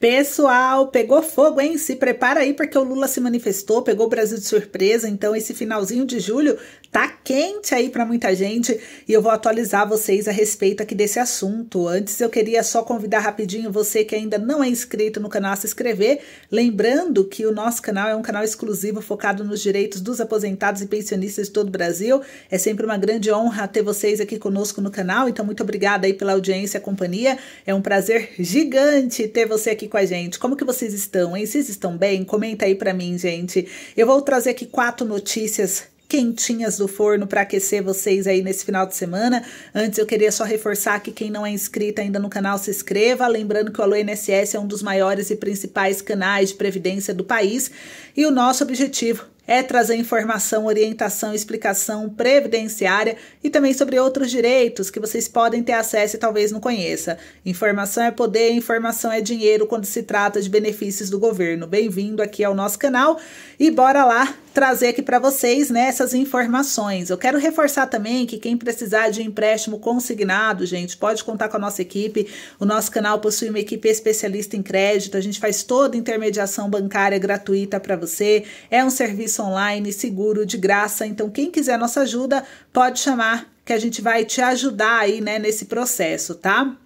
Pessoal, pegou fogo, hein? Se prepara aí porque o Lula se manifestou, pegou o Brasil de surpresa, então esse finalzinho de julho tá quente aí para muita gente e eu vou atualizar vocês a respeito aqui desse assunto. Antes eu queria só convidar rapidinho você que ainda não é inscrito no canal a se inscrever, lembrando que o nosso canal é um canal exclusivo focado nos direitos dos aposentados e pensionistas de todo o Brasil. É sempre uma grande honra ter vocês aqui conosco no canal, então muito obrigada aí pela audiência, e companhia. É um prazer gigante ter você aqui com a gente. Como que vocês estão, hein? Vocês estão bem? Comenta aí para mim, gente. Eu vou trazer aqui quatro notícias quentinhas do forno para aquecer vocês aí nesse final de semana. Antes eu queria só reforçar que quem não é inscrito ainda no canal se inscreva, lembrando que o Alô INSS é um dos maiores e principais canais de previdência do país e o nosso objetivo é trazer informação, orientação, explicação previdenciária e também sobre outros direitos que vocês podem ter acesso e talvez não conheça. Informação é poder, informação é dinheiro quando se trata de benefícios do governo. Bem-vindo aqui ao nosso canal e bora lá trazer aqui para vocês né, essas informações. Eu quero reforçar também que quem precisar de empréstimo consignado, gente, pode contar com a nossa equipe. O nosso canal possui uma equipe especialista em crédito. A gente faz toda intermediação bancária gratuita para você. É um serviço online seguro, de graça. Então, quem quiser nossa ajuda, pode chamar que a gente vai te ajudar aí, né, nesse processo, tá?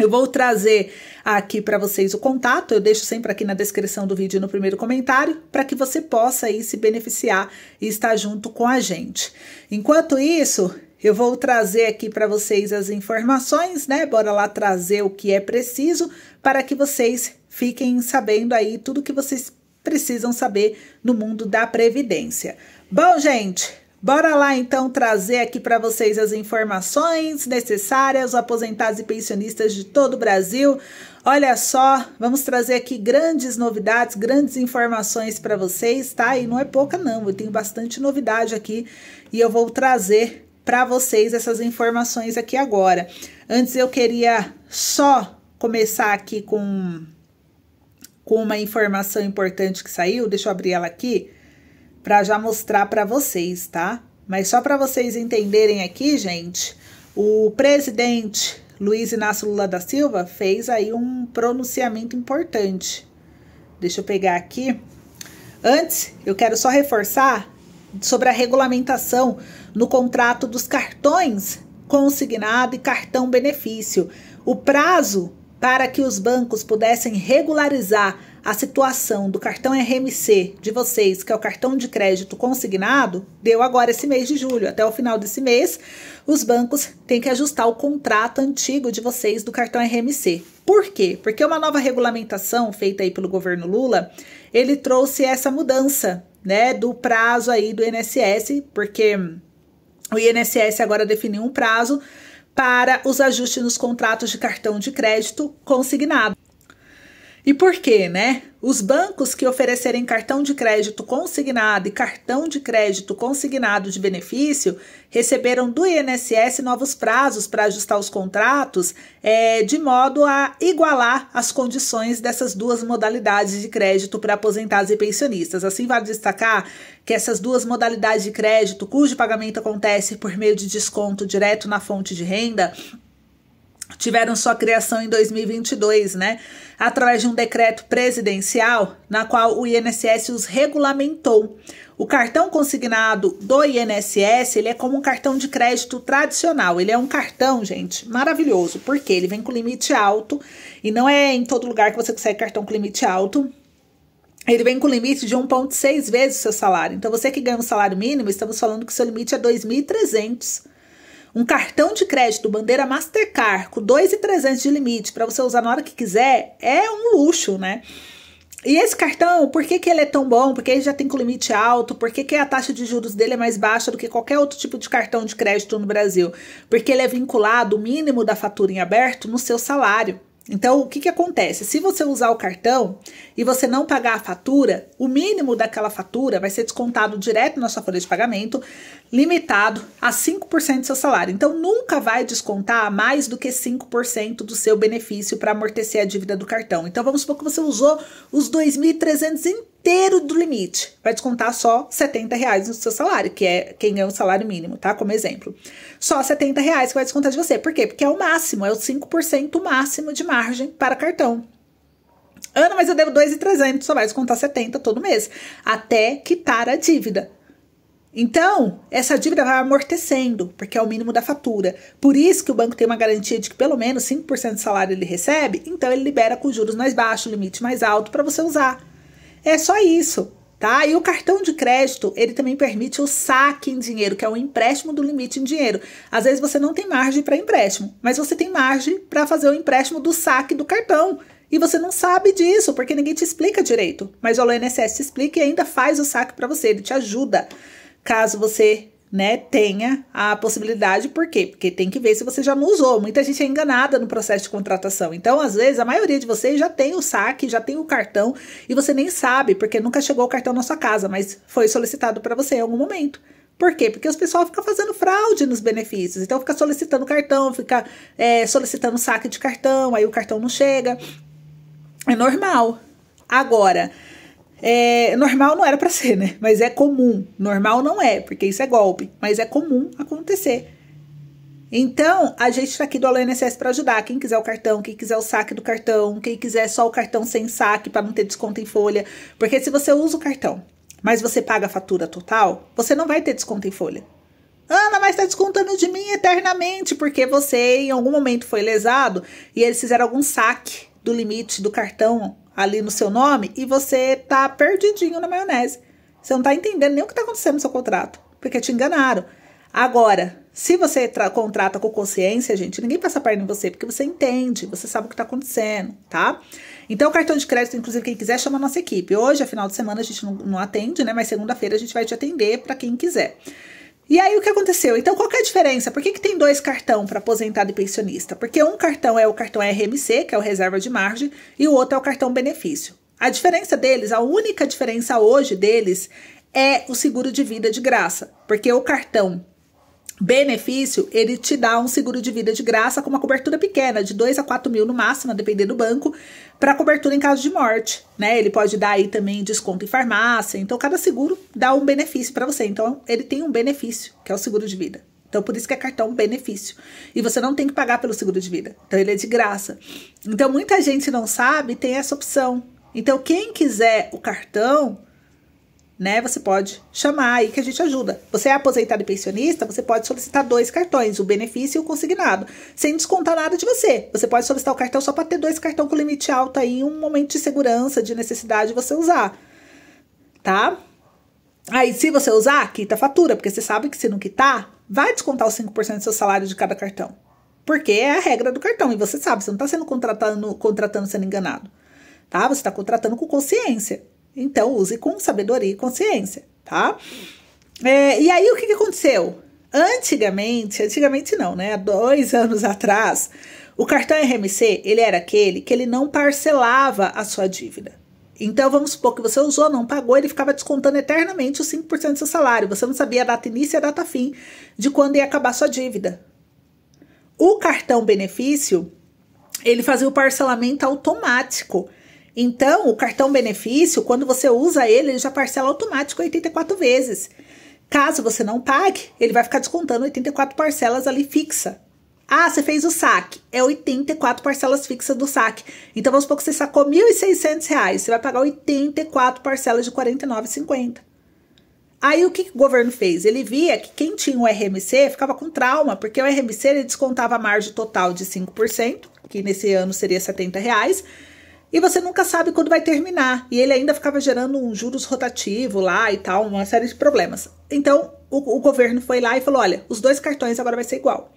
Eu vou trazer aqui para vocês o contato, eu deixo sempre aqui na descrição do vídeo no primeiro comentário, para que você possa aí se beneficiar e estar junto com a gente. Enquanto isso, eu vou trazer aqui para vocês as informações, né? Bora lá trazer o que é preciso para que vocês fiquem sabendo aí tudo que vocês precisam saber no mundo da previdência. Bom, gente, Bora lá então trazer aqui para vocês as informações necessárias, aposentados e pensionistas de todo o Brasil. Olha só, vamos trazer aqui grandes novidades, grandes informações para vocês, tá? E não é pouca não, eu tenho bastante novidade aqui e eu vou trazer para vocês essas informações aqui agora. Antes eu queria só começar aqui com com uma informação importante que saiu, deixa eu abrir ela aqui para já mostrar para vocês, tá? Mas só para vocês entenderem aqui, gente, o presidente Luiz Inácio Lula da Silva fez aí um pronunciamento importante. Deixa eu pegar aqui. Antes, eu quero só reforçar sobre a regulamentação no contrato dos cartões consignado e cartão benefício. O prazo para que os bancos pudessem regularizar a situação do cartão RMC de vocês, que é o cartão de crédito consignado, deu agora esse mês de julho. Até o final desse mês, os bancos têm que ajustar o contrato antigo de vocês do cartão RMC. Por quê? Porque uma nova regulamentação feita aí pelo governo Lula, ele trouxe essa mudança, né, do prazo aí do INSS, porque o INSS agora definiu um prazo para os ajustes nos contratos de cartão de crédito consignado. E por quê, né? Os bancos que oferecerem cartão de crédito consignado e cartão de crédito consignado de benefício receberam do INSS novos prazos para ajustar os contratos, é, de modo a igualar as condições dessas duas modalidades de crédito para aposentados e pensionistas. Assim, vale destacar que essas duas modalidades de crédito, cujo pagamento acontece por meio de desconto direto na fonte de renda, tiveram sua criação em 2022, né? Através de um decreto presidencial na qual o INSS os regulamentou. O cartão consignado do INSS, ele é como um cartão de crédito tradicional. Ele é um cartão, gente, maravilhoso, porque ele vem com limite alto e não é em todo lugar que você consegue cartão com limite alto. Ele vem com limite de 1,6 vezes o seu salário. Então, você que ganha um salário mínimo, estamos falando que seu limite é 2.300 um cartão de crédito bandeira Mastercard com 2,300 de limite para você usar na hora que quiser é um luxo, né? E esse cartão, por que, que ele é tão bom? Porque ele já tem com limite alto, por que, que a taxa de juros dele é mais baixa do que qualquer outro tipo de cartão de crédito no Brasil? Porque ele é vinculado, o mínimo da fatura em aberto, no seu salário. Então, o que, que acontece? Se você usar o cartão e você não pagar a fatura, o mínimo daquela fatura vai ser descontado direto na sua folha de pagamento, limitado a 5% do seu salário. Então, nunca vai descontar mais do que 5% do seu benefício para amortecer a dívida do cartão. Então, vamos supor que você usou os 2.300 inteiros inteiro do limite. Vai descontar só 70 reais no seu salário, que é quem ganha o salário mínimo, tá? Como exemplo. Só 70 reais que vai descontar de você. Por quê? Porque é o máximo, é o 5% máximo de margem para cartão. Ana, mas eu devo 2,300, só vai descontar 70 todo mês, até quitar a dívida. Então, essa dívida vai amortecendo, porque é o mínimo da fatura. Por isso que o banco tem uma garantia de que pelo menos 5% do salário ele recebe, então ele libera com juros mais baixos, limite mais alto para você usar. É só isso. Tá? E o cartão de crédito, ele também permite o saque em dinheiro, que é o empréstimo do limite em dinheiro. Às vezes você não tem margem para empréstimo, mas você tem margem para fazer o empréstimo do saque do cartão. E você não sabe disso, porque ninguém te explica direito. Mas o INSS te explica e ainda faz o saque para você, ele te ajuda. Caso você né, tenha a possibilidade, por quê? Porque tem que ver se você já não usou. Muita gente é enganada no processo de contratação. Então, às vezes, a maioria de vocês já tem o saque, já tem o cartão e você nem sabe, porque nunca chegou o cartão na sua casa, mas foi solicitado para você em algum momento. Por quê? Porque os pessoal fica fazendo fraude nos benefícios. Então, fica solicitando cartão, fica é, solicitando saque de cartão, aí o cartão não chega. É normal. Agora, é, normal não era para ser, né? Mas é comum. Normal não é, porque isso é golpe, mas é comum acontecer. Então, a gente está aqui do INSS para ajudar. Quem quiser o cartão, quem quiser o saque do cartão, quem quiser só o cartão sem saque para não ter desconto em folha. Porque se você usa o cartão, mas você paga a fatura total, você não vai ter desconto em folha. Ana, mas está descontando de mim eternamente, porque você em algum momento foi lesado e eles fizeram algum saque do limite do cartão ali no seu nome e você tá perdidinho na maionese. Você não tá entendendo nem o que tá acontecendo no seu contrato, porque te enganaram. Agora, se você contrata com consciência, gente, ninguém passa a perna em você, porque você entende, você sabe o que tá acontecendo, tá? Então, o cartão de crédito, inclusive, quem quiser, chama a nossa equipe. Hoje, a é final de semana, a gente não, não atende, né? Mas segunda-feira a gente vai te atender para quem quiser. E aí o que aconteceu? Então qual é a diferença? Por que, que tem dois cartão para aposentado e pensionista? Porque um cartão é o cartão RMC, que é o reserva de margem, e o outro é o cartão benefício. A diferença deles, a única diferença hoje deles é o seguro de vida de graça, porque o cartão benefício, ele te dá um seguro de vida de graça com uma cobertura pequena, de 2 a 4 mil no máximo, a depender do banco, para cobertura em caso de morte, né? Ele pode dar aí também desconto em farmácia. Então, cada seguro dá um benefício para você. Então, ele tem um benefício, que é o seguro de vida. Então, por isso que é cartão benefício. E você não tem que pagar pelo seguro de vida. Então, ele é de graça. Então, muita gente não sabe, tem essa opção. Então, quem quiser o cartão, né? Você pode chamar aí que a gente ajuda. Você é aposentado e pensionista, você pode solicitar dois cartões, o benefício e o consignado, sem descontar nada de você. Você pode solicitar o cartão só para ter dois cartões com limite alto aí, um momento de segurança, de necessidade você usar, tá? Aí, se você usar, quita a fatura, porque você sabe que se não quitar, vai descontar os 5% do seu salário de cada cartão. Porque é a regra do cartão, e você sabe, você não está sendo contratando, contratando sendo enganado, tá? Você está contratando com consciência. Então, use com sabedoria e consciência, tá? É, e aí, o que, que aconteceu? Antigamente, antigamente não, né? Há dois anos atrás, o cartão RMC, ele era aquele que ele não parcelava a sua dívida. Então, vamos supor que você usou, não pagou, ele ficava descontando eternamente os 5% do seu salário. Você não sabia a data início e a data fim de quando ia acabar sua dívida. O cartão benefício, ele fazia o parcelamento automático então, o cartão benefício, quando você usa ele, ele já parcela automático 84 vezes. Caso você não pague, ele vai ficar descontando 84 parcelas ali fixa. Ah, você fez o saque. É 84 parcelas fixas do saque. Então, vamos supor que você sacou R$ reais. Você vai pagar 84 parcelas de R$ 49,50. Aí, o que, que o governo fez? Ele via que quem tinha o RMC ficava com trauma, porque o RMC ele descontava a margem total de 5%, que nesse ano seria R$ 70,00 e você nunca sabe quando vai terminar. E ele ainda ficava gerando um juros rotativo lá e tal, uma série de problemas. Então o, o governo foi lá e falou: olha, os dois cartões agora vai ser igual.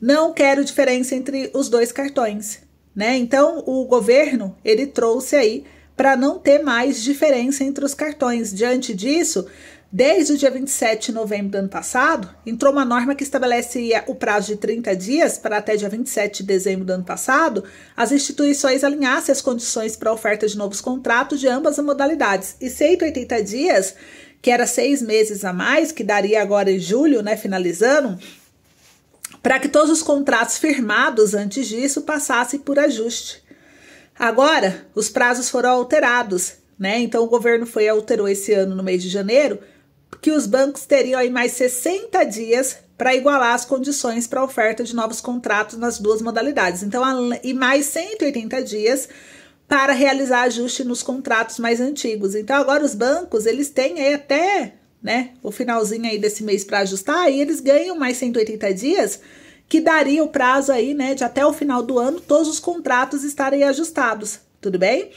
Não quero diferença entre os dois cartões, né? Então o governo ele trouxe aí para não ter mais diferença entre os cartões. Diante disso, Desde o dia 27 de novembro do ano passado, entrou uma norma que estabelece o prazo de 30 dias para até dia 27 de dezembro do ano passado as instituições alinhassem as condições para a oferta de novos contratos de ambas as modalidades. E 180 dias, que era seis meses a mais, que daria agora em julho, né, finalizando, para que todos os contratos firmados antes disso passassem por ajuste. Agora, os prazos foram alterados, né? Então o governo foi alterou esse ano no mês de janeiro que os bancos teriam aí mais 60 dias para igualar as condições para oferta de novos contratos nas duas modalidades. Então, e mais 180 dias para realizar ajuste nos contratos mais antigos. Então, agora os bancos, eles têm aí até, né, o finalzinho aí desse mês para ajustar, e eles ganham mais 180 dias, que daria o prazo aí, né, de até o final do ano todos os contratos estarem ajustados, tudo bem?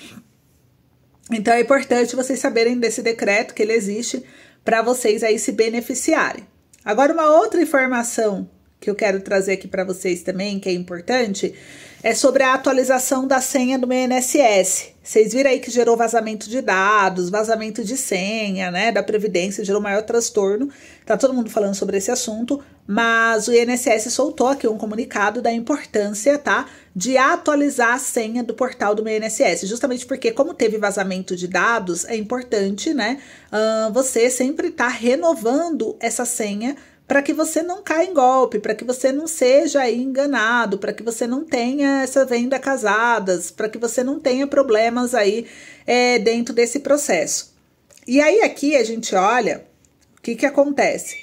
Então, é importante vocês saberem desse decreto que ele existe para vocês aí se beneficiarem. Agora, uma outra informação que eu quero trazer aqui para vocês também, que é importante, é sobre a atualização da senha do INSS. Vocês viram aí que gerou vazamento de dados, vazamento de senha, né, da Previdência, gerou maior transtorno. Tá todo mundo falando sobre esse assunto, mas o INSS soltou aqui um comunicado da importância, tá, de atualizar a senha do portal do meu INSS, justamente porque como teve vazamento de dados, é importante, né, uh, você sempre estar tá renovando essa senha para que você não caia em golpe, para que você não seja enganado, para que você não tenha essa venda casadas, para que você não tenha problemas aí é, dentro desse processo. E aí aqui a gente olha o que, que acontece.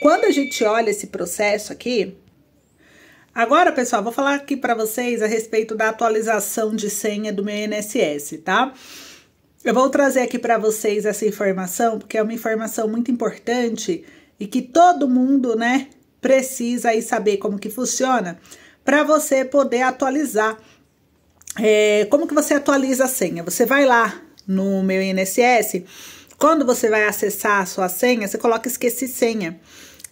Quando a gente olha esse processo aqui, Agora, pessoal, vou falar aqui para vocês a respeito da atualização de senha do meu INSS, tá? Eu vou trazer aqui para vocês essa informação, porque é uma informação muito importante e que todo mundo, né, precisa aí saber como que funciona para você poder atualizar. É, como que você atualiza a senha? Você vai lá no meu INSS, quando você vai acessar a sua senha, você coloca esqueci senha.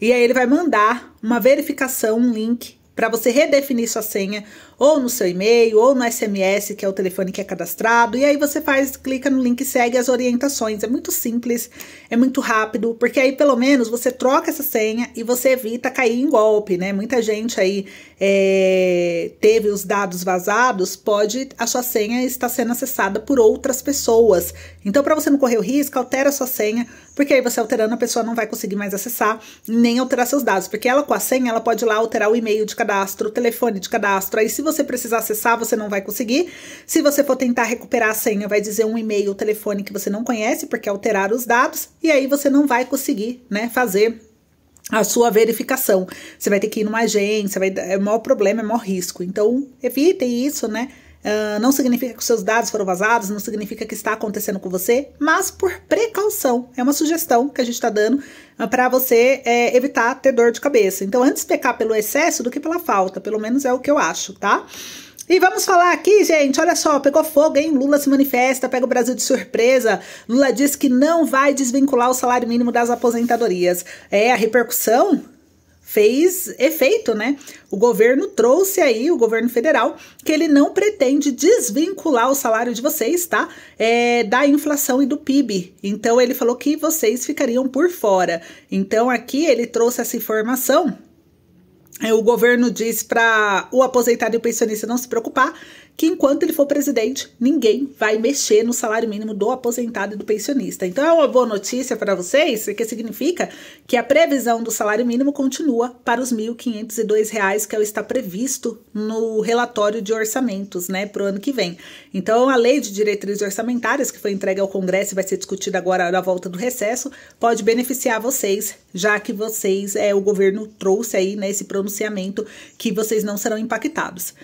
E aí ele vai mandar uma verificação, um link para você redefinir sua senha ou no seu e-mail ou no SMS, que é o telefone que é cadastrado, e aí você faz, clica no link e segue as orientações. É muito simples, é muito rápido, porque aí pelo menos você troca essa senha e você evita cair em golpe, né? Muita gente aí é, teve os dados vazados, pode a sua senha está sendo acessada por outras pessoas. Então, para você não correr o risco, altera a sua senha, porque aí você alterando a pessoa não vai conseguir mais acessar nem alterar seus dados, porque ela com a senha ela pode ir lá alterar o e-mail de cada cadastro, telefone de cadastro. Aí, se você precisar acessar, você não vai conseguir. Se você for tentar recuperar a senha, vai dizer um e-mail, telefone que você não conhece, porque é alteraram os dados, e aí você não vai conseguir, né, fazer a sua verificação. Você vai ter que ir numa agência, vai, é o maior problema, é o maior risco. Então, evitem isso, né? Ah, não significa que os seus dados foram vazados, não significa que está acontecendo com você, mas por precaução. É uma sugestão que a gente está dando ah, para você é, evitar ter dor de cabeça. Então, antes pecar pelo excesso do que pela falta, pelo menos é o que eu acho, tá? E vamos falar aqui, gente, olha só, pegou fogo, hein? Lula se manifesta, pega o Brasil de surpresa. Lula diz que não vai desvincular o salário mínimo das aposentadorias. É, a repercussão fez efeito, né? O governo trouxe aí, o governo federal, que ele não pretende desvincular o salário de vocês, tá? É, da inflação e do PIB. Então, ele falou que vocês ficariam por fora. Então, aqui ele trouxe essa informação é, o governo diz para o aposentado e o pensionista não se preocupar, que enquanto ele for presidente, ninguém vai mexer no salário mínimo do aposentado e do pensionista. Então é uma boa notícia para vocês, que significa que a previsão do salário mínimo continua para os R$ 1.502, que é o está previsto no relatório de orçamentos, né, para o ano que vem. Então a lei de diretrizes orçamentárias que foi entregue ao Congresso e vai ser discutida agora na volta do recesso, pode beneficiar vocês, já que vocês, é, o governo trouxe aí, né, esse pronunciamento pronunciamento que vocês não serão impactados.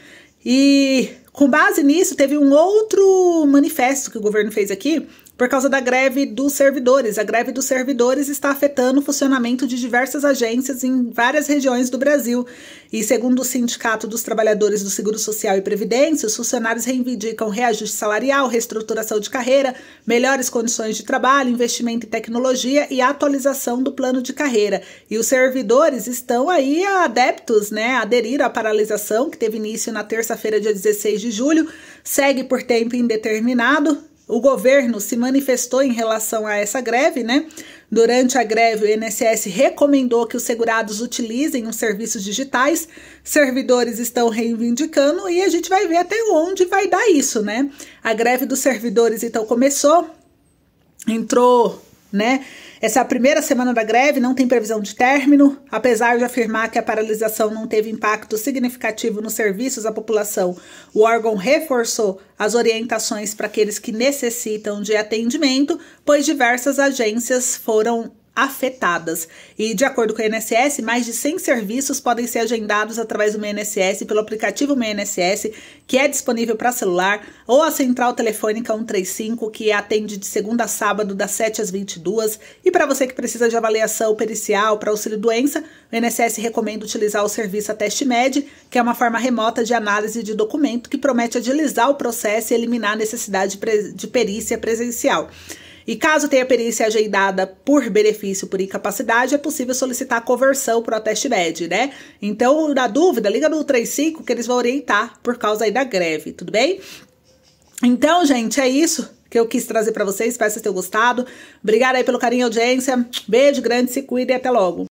E com base nisso, teve um outro manifesto que o governo fez aqui, por causa da greve dos servidores. A greve dos servidores está afetando o funcionamento de diversas agências em várias regiões do Brasil. E segundo o Sindicato dos Trabalhadores do Seguro Social e Previdência, os funcionários reivindicam reajuste salarial, reestruturação de carreira, melhores condições de trabalho, investimento em tecnologia e atualização do plano de carreira. E os servidores estão aí adeptos, né, Aderiram aderir à paralisação que teve início na terça-feira, dia 16 de julho, segue por tempo indeterminado o governo se manifestou em relação a essa greve, né? Durante a greve, o INSS recomendou que os segurados utilizem os serviços digitais. Servidores estão reivindicando e a gente vai ver até onde vai dar isso, né? A greve dos servidores então começou, entrou, né? Essa é a primeira semana da greve, não tem previsão de término, apesar de afirmar que a paralisação não teve impacto significativo nos serviços à população. O órgão reforçou as orientações para aqueles que necessitam de atendimento, pois diversas agências foram afetadas. E, de acordo com o INSS, mais de 100 serviços podem ser agendados através do MNSS pelo aplicativo MNSS, que é disponível para celular, ou a central telefônica 135, que atende de segunda a sábado, das 7 às 22. E para você que precisa de avaliação pericial para auxílio-doença, o INSS recomenda utilizar o serviço teste TestMed, que é uma forma remota de análise de documento que promete agilizar o processo e eliminar a necessidade de perícia presencial. E caso tenha perícia agendada por benefício por incapacidade, é possível solicitar conversão para o teste med, né? Então, na dúvida, liga no 35 que eles vão orientar por causa aí da greve, tudo bem? Então, gente, é isso que eu quis trazer para vocês. Espero que vocês tenham gostado. Obrigada aí pelo carinho e audiência. Beijo grande, se cuidem e até logo.